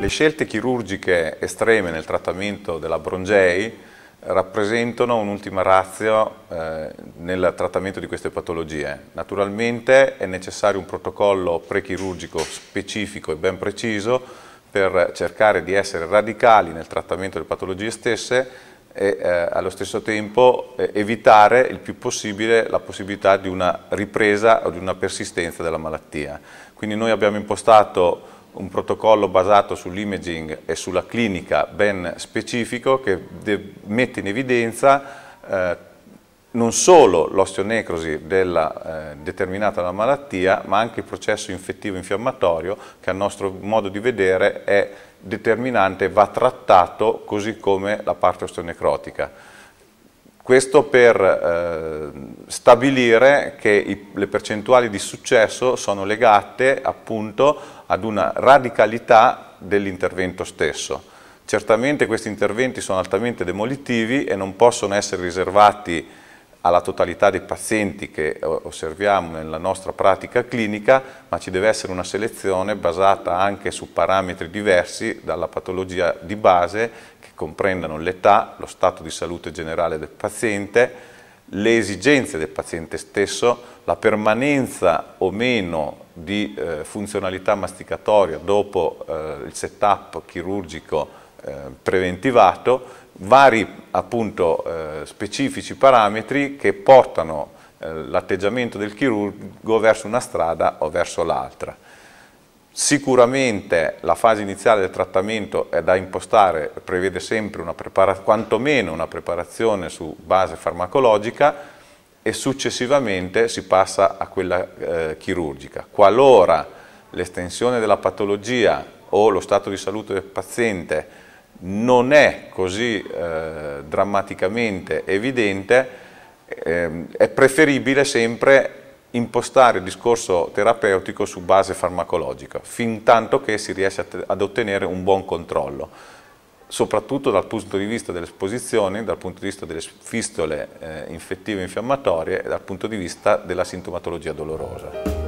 Le scelte chirurgiche estreme nel trattamento della Brongei rappresentano un'ultima razza eh, nel trattamento di queste patologie. Naturalmente è necessario un protocollo prechirurgico specifico e ben preciso per cercare di essere radicali nel trattamento delle patologie stesse e eh, allo stesso tempo eh, evitare il più possibile la possibilità di una ripresa o di una persistenza della malattia. Quindi noi abbiamo impostato un protocollo basato sull'imaging e sulla clinica ben specifico che mette in evidenza eh, non solo l'osteonecrosi eh, determinata dalla malattia, ma anche il processo infettivo infiammatorio che a nostro modo di vedere è determinante e va trattato così come la parte osteonecrotica. Questo per eh, stabilire che i, le percentuali di successo sono legate appunto ad una radicalità dell'intervento stesso. Certamente questi interventi sono altamente demolitivi e non possono essere riservati alla totalità dei pazienti che eh, osserviamo nella nostra pratica clinica, ma ci deve essere una selezione basata anche su parametri diversi dalla patologia di base che comprendano l'età, lo stato di salute generale del paziente, le esigenze del paziente stesso, la permanenza o meno di eh, funzionalità masticatoria dopo eh, il setup chirurgico eh, preventivato, vari appunto eh, specifici parametri che portano eh, l'atteggiamento del chirurgo verso una strada o verso l'altra. Sicuramente la fase iniziale del trattamento è da impostare, prevede sempre una quantomeno una preparazione su base farmacologica e successivamente si passa a quella eh, chirurgica. Qualora l'estensione della patologia o lo stato di salute del paziente non è così eh, drammaticamente evidente, eh, è preferibile sempre impostare il discorso terapeutico su base farmacologica, fin tanto che si riesce ad ottenere un buon controllo, soprattutto dal punto di vista delle esposizioni, dal punto di vista delle fistole eh, infettive e infiammatorie e dal punto di vista della sintomatologia dolorosa.